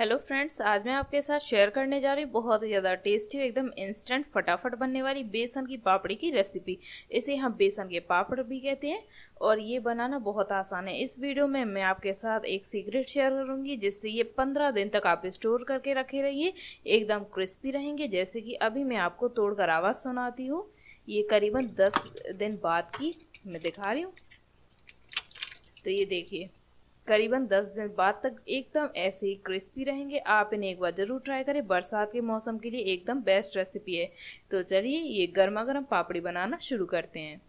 hello friends आज मैं आपके साथ शेयर करने जा रही हूँ बहुत ही ज़्यादा टेस्टी और एकदम इंस्टेंट फटाफट बनने वाली बेसन की पापड़ी की रेसिपी इसे हम बेसन के पापड़ भी कहते हैं और ये बनाना बहुत आसान है इस वीडियो में मैं आपके साथ एक सीक्रेट शेयर करूँगी जिससे ये पंद्रह दिन तक आप स्टोर करके रखे रहिए एकदम क्रिस्पी रहेंगे जैसे कि अभी मैं आपको तोड़कर आवाज़ सुनाती हूँ ये करीबन दस दिन बाद की मैं दिखा रही हूँ तो ये देखिए करीबन 10 दिन बाद तक एकदम ऐसे ही क्रिस्पी रहेंगे आप इन्हें एक बार ज़रूर ट्राई करें बरसात के मौसम के लिए एकदम बेस्ट रेसिपी है तो चलिए ये गर्मा गर्म पापड़ी बनाना शुरू करते हैं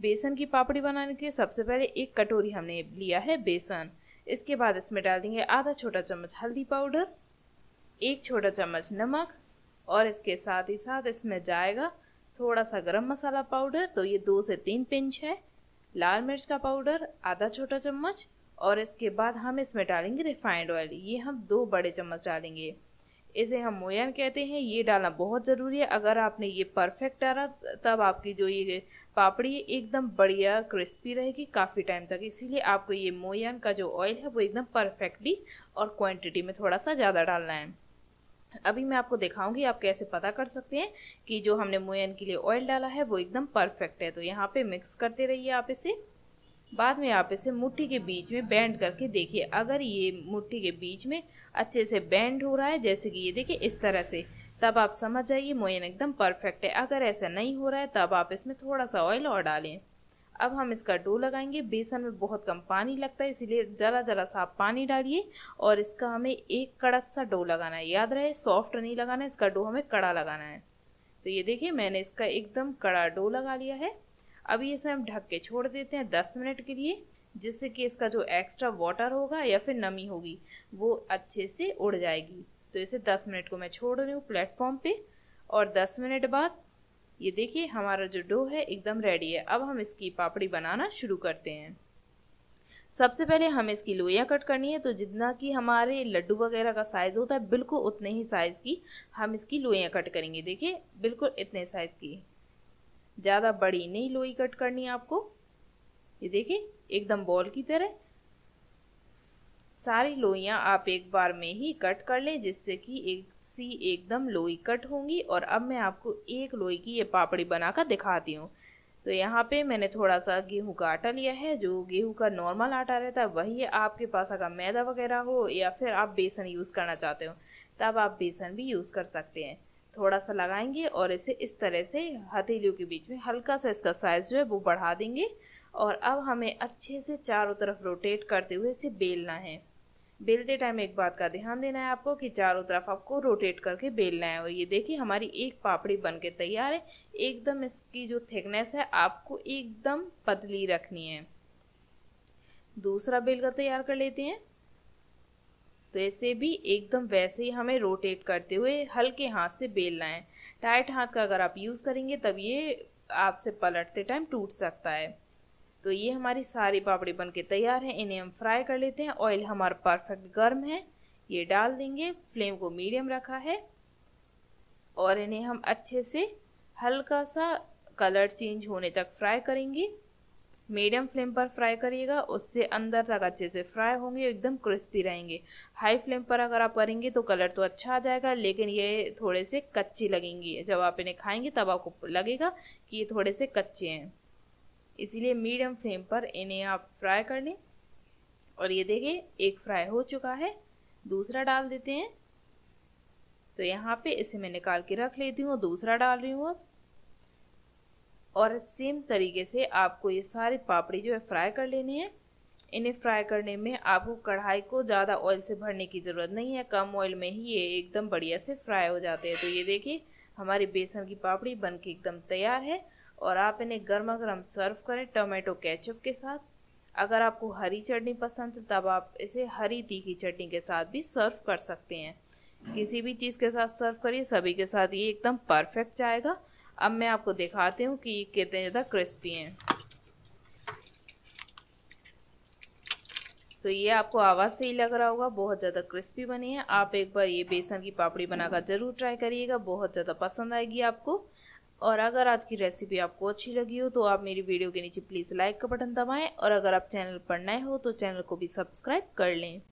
बेसन की पापड़ी बनाने के लिए सबसे पहले एक कटोरी हमने लिया है बेसन इसके बाद इसमें डाल देंगे आधा छोटा चम्मच हल्दी पाउडर एक छोटा चम्मच नमक और इसके साथ ही साथ इसमें जाएगा थोड़ा सा गरम मसाला पाउडर तो ये दो से तीन पिंच है लाल मिर्च का पाउडर आधा छोटा चम्मच और इसके बाद हम इसमें डालेंगे रिफाइंड ऑयल ये हम दो बड़े चम्मच डालेंगे इसे हम मोयन कहते हैं ये डालना बहुत ज़रूरी है अगर आपने ये परफेक्ट डाला तब आपकी जो ये पापड़ी है एकदम बढ़िया क्रिस्पी रहेगी काफ़ी टाइम तक इसीलिए आपको ये मोयन का जो ऑयल है वो एकदम परफेक्टली और क्वांटिटी में थोड़ा सा ज़्यादा डालना है अभी मैं आपको दिखाऊंगी आप कैसे पता कर सकते हैं कि जो हमने मोयन के लिए ऑयल डाला है वो एकदम परफेक्ट है तो यहाँ पे मिक्स करते रहिए आप इसे बाद में आप इसे मुट्ठी के बीच में बैंड करके देखिए अगर ये मुट्ठी के बीच में अच्छे से बैंड हो रहा है जैसे कि ये देखिए इस तरह से तब आप समझ जाइए मोयन एकदम परफेक्ट है अगर ऐसा नहीं हो रहा है तब आप इसमें थोड़ा सा ऑयल और डालें अब हम इसका डो लगाएंगे बेसन में बहुत कम पानी लगता है इसीलिए ज़रा ज़रा सा पानी डालिए और इसका हमें एक कड़क सा डो लगाना है याद रहे सॉफ्ट नहीं लगाना है इसका डो हमें कड़ा लगाना है तो ये देखिए मैंने इसका एकदम कड़ा डो लगा लिया है अभी इसे हम ढक के छोड़ देते हैं दस मिनट के लिए जिससे कि इसका जो एक्स्ट्रा वाटर होगा या फिर नमी होगी वो अच्छे से उड़ जाएगी तो इसे दस मिनट को मैं छोड़ रही हूँ प्लेटफॉर्म पर और 10 मिनट बाद ये देखिए हमारा जो डो है एकदम रेडी है अब हम इसकी पापड़ी बनाना शुरू करते हैं सबसे पहले हमें इसकी लोइयाँ कट करनी है तो जितना कि हमारे लड्डू वगैरह का साइज़ होता है बिल्कुल उतने ही साइज़ की हम इसकी लोइयाँ कट करेंगे देखिए बिल्कुल इतने साइज़ की ज़्यादा बड़ी नहीं लोई कट करनी है आपको ये देखिए एकदम बॉल की तरह सारी लोइयाँ आप एक बार में ही कट कर लें जिससे कि एक सी एकदम लोई कट होंगी और अब मैं आपको एक लोई की ये पापड़ी बनाकर दिखाती हूँ तो यहाँ पे मैंने थोड़ा सा गेहूं का आटा लिया है जो गेहूं का नॉर्मल आटा रहता है वही आपके पास अगर मैदा वगैरह हो या फिर आप बेसन यूज़ करना चाहते हो तब आप बेसन भी यूज़ कर सकते हैं थोड़ा सा लगाएंगे और इसे इस तरह से हथेलियों के बीच में हल्का सा इसका साइज़ जो है वो बढ़ा देंगे और अब हमें अच्छे से चारों तरफ रोटेट करते हुए इसे बेलना है बेलते टाइम एक बात का ध्यान देना है आपको कि चारों तरफ आपको रोटेट करके बेलना है और ये देखिए हमारी एक पापड़ी बन के तैयार है एकदम इसकी जो थिकनेस है आपको एकदम पतली रखनी है दूसरा बेल का तैयार कर लेते हैं तो ऐसे भी एकदम वैसे ही हमें रोटेट करते हुए हल्के हाथ से बेलना है टाइट हाथ का अगर आप यूज़ करेंगे तब ये आपसे पलटते टाइम टूट सकता है तो ये हमारी सारी पापड़ी बन के तैयार है इन्हें हम फ्राई कर लेते हैं ऑयल हमारा परफेक्ट गर्म है ये डाल देंगे फ्लेम को मीडियम रखा है और इन्हें हम अच्छे से हल्का सा कलर चेंज होने तक फ्राई करेंगे मीडियम फ्लेम पर फ्राई करिएगा उससे अंदर तक अच्छे से फ्राई होंगे एकदम क्रिस्पी रहेंगे हाई फ्लेम पर अगर आप करेंगे तो कलर तो अच्छा आ जाएगा लेकिन ये थोड़े से कच्चे लगेंगी जब आप इन्हें खाएंगे तब आपको लगेगा कि ये थोड़े से कच्चे हैं इसीलिए मीडियम फ्लेम पर इन्हें आप फ्राई कर लें और ये देखिए एक फ्राई हो चुका है दूसरा डाल देते हैं तो यहाँ पे इसे मैं निकाल के रख लेती हूँ दूसरा डाल रही हूँ अब और सेम तरीके से आपको ये सारे पापड़ी जो है फ्राई कर लेने हैं इन्हें फ्राई करने में आपको कढ़ाई को ज़्यादा ऑयल से भरने की ज़रूरत नहीं है कम ऑयल में ही ये एकदम बढ़िया से फ्राई हो जाते हैं तो ये देखिए हमारी बेसन की पापड़ी बन के एकदम तैयार है और आप इन्हें गर्मा गर्म सर्व करें टोमेटो केचप के साथ अगर आपको हरी चटनी पसंद है तब आप इसे हरी तीखी चटनी के साथ भी सर्व कर सकते हैं किसी भी चीज़ के साथ सर्व करिए सभी के साथ ये एकदम परफेक्ट जाएगा अब मैं आपको दिखाती हूँ कि ये कितने ज़्यादा क्रिस्पी हैं तो ये आपको आवाज़ से ही लग रहा होगा बहुत ज़्यादा क्रिस्पी बनी है आप एक बार ये बेसन की पापड़ी बनाकर ज़रूर ट्राई करिएगा बहुत ज़्यादा पसंद आएगी आपको और अगर आज की रेसिपी आपको अच्छी लगी हो तो आप मेरी वीडियो के नीचे प्लीज़ लाइक का बटन दबाएं और अगर आप चैनल पर नए हो तो चैनल को भी सब्सक्राइब कर लें